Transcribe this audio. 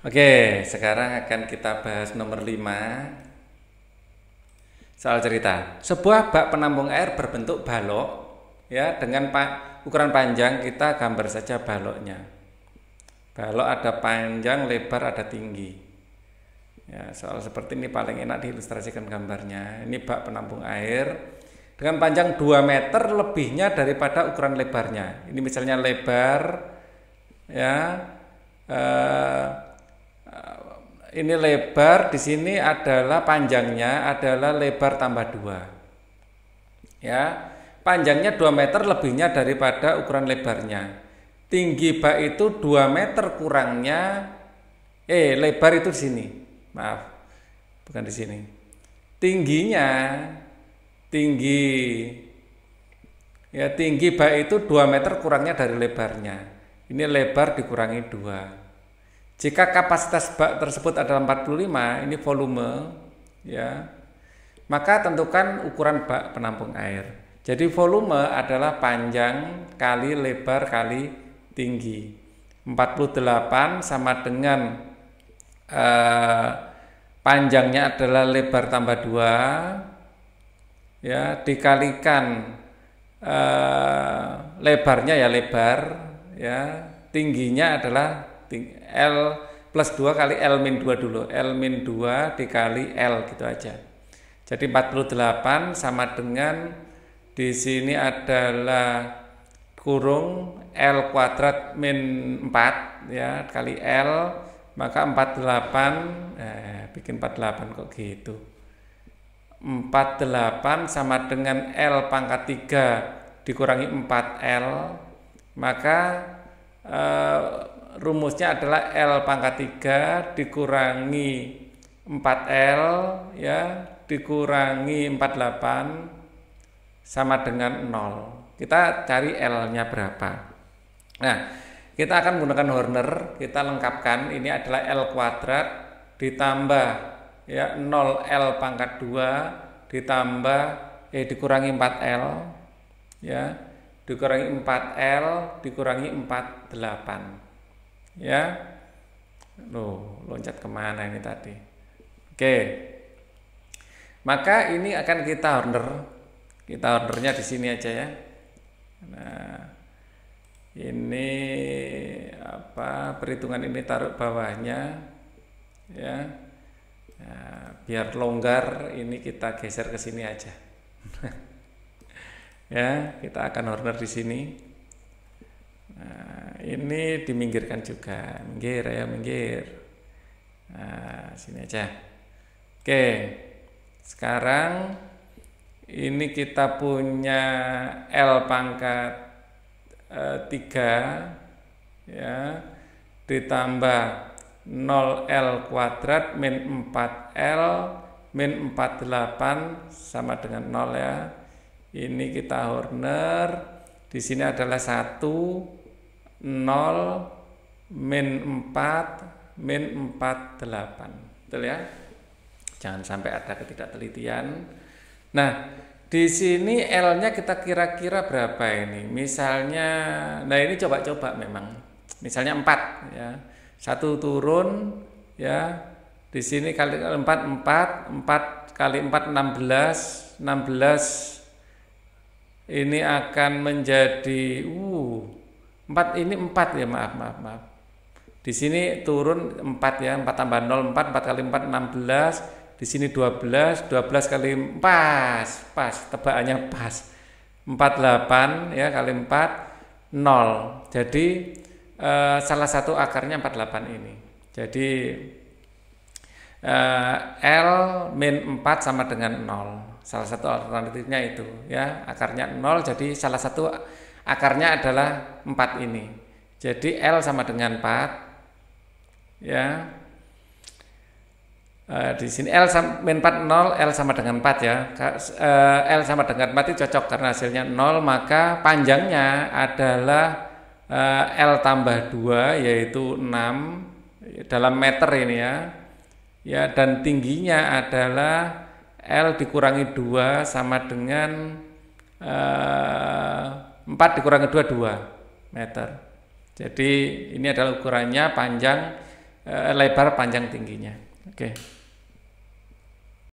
Oke, sekarang akan kita bahas nomor 5 soal cerita. Sebuah bak penampung air berbentuk balok ya dengan pa ukuran panjang kita gambar saja baloknya. Balok ada panjang, lebar, ada tinggi. Ya, soal seperti ini paling enak diilustrasikan gambarnya. Ini bak penampung air dengan panjang 2 meter lebihnya daripada ukuran lebarnya. Ini misalnya lebar ya eh, ini lebar di sini adalah panjangnya adalah lebar tambah dua ya panjangnya 2 meter lebihnya daripada ukuran lebarnya tinggi bak itu 2 meter kurangnya eh lebar itu di sini maaf bukan di sini tingginya tinggi ya tinggi bak itu 2 meter kurangnya dari lebarnya ini lebar dikurangi dua. Jika kapasitas bak tersebut adalah 45, ini volume ya. Maka tentukan ukuran bak penampung air. Jadi volume adalah panjang kali lebar kali tinggi. 48 sama dengan eh, panjangnya adalah lebar tambah 2 ya dikalikan eh, lebarnya ya lebar ya tingginya adalah L plus 2 kali L min 2 dulu. L min 2 dikali L gitu aja. Jadi 48 sama dengan di sini adalah kurung L kuadrat min 4 ya kali L maka 48 eh, bikin 48 kok gitu 48 sama dengan L pangkat 3 dikurangi 4L maka eh, rumusnya adalah L pangkat 3 dikurangi 4L ya dikurangi 48 sama dengan 0. Kita cari L-nya berapa. Nah, kita akan menggunakan Horner, kita lengkapkan ini adalah L kuadrat ditambah ya 0L pangkat 2 ditambah eh dikurangi 4L ya dikurangi 4L dikurangi 48 ya lo loncat kemana ini tadi oke maka ini akan kita order kita ordernya di sini aja ya nah ini apa perhitungan ini taruh bawahnya ya nah, biar longgar ini kita geser ke sini aja ya kita akan order di sini Nah, ini diminggirkan juga. Minggir, ya, minggir. Nah, sini aja. Oke. Sekarang ini kita punya L pangkat e, eh, 3 ya ditambah 0L kuadrat min 4L min 48 sama dengan 0 ya. Ini kita Horner di sini adalah satu 0 min 4 min 4 8 betul ya jangan sampai ada ketidaktelitian nah di sini L-nya kita kira-kira berapa ini misalnya nah ini coba-coba memang misalnya 4 ya satu turun ya di sini kali 4 4 4 kali 4 16 16 ini akan menjadi uh 4 ini 4 ya maaf maaf maaf di sini turun 4 ya, 4 tambah 0 4, 4 kali 4 16. Di sini 12, 12 kali 4 pas, pas tebakannya pas. 48 ya kali 4 0. Jadi eh, salah satu akarnya 48 ini. Jadi eh, L min 4 sama dengan 0. Salah satu alternatifnya itu ya, akarnya 0 jadi salah satu akarnya adalah 4 ini. Jadi L sama dengan 4. Ya. E, di sini L sama, 4 0, L sama dengan 4 ya. E, L sama dengan 4 itu cocok karena hasilnya 0, maka panjangnya adalah e, L tambah 2 yaitu 6 dalam meter ini ya. Ya, dan tingginya adalah L dikurangi 2 sama dengan eh 4 dikurangi 2 2 meter. Jadi ini adalah ukurannya panjang eh, lebar panjang tingginya. Oke. Okay.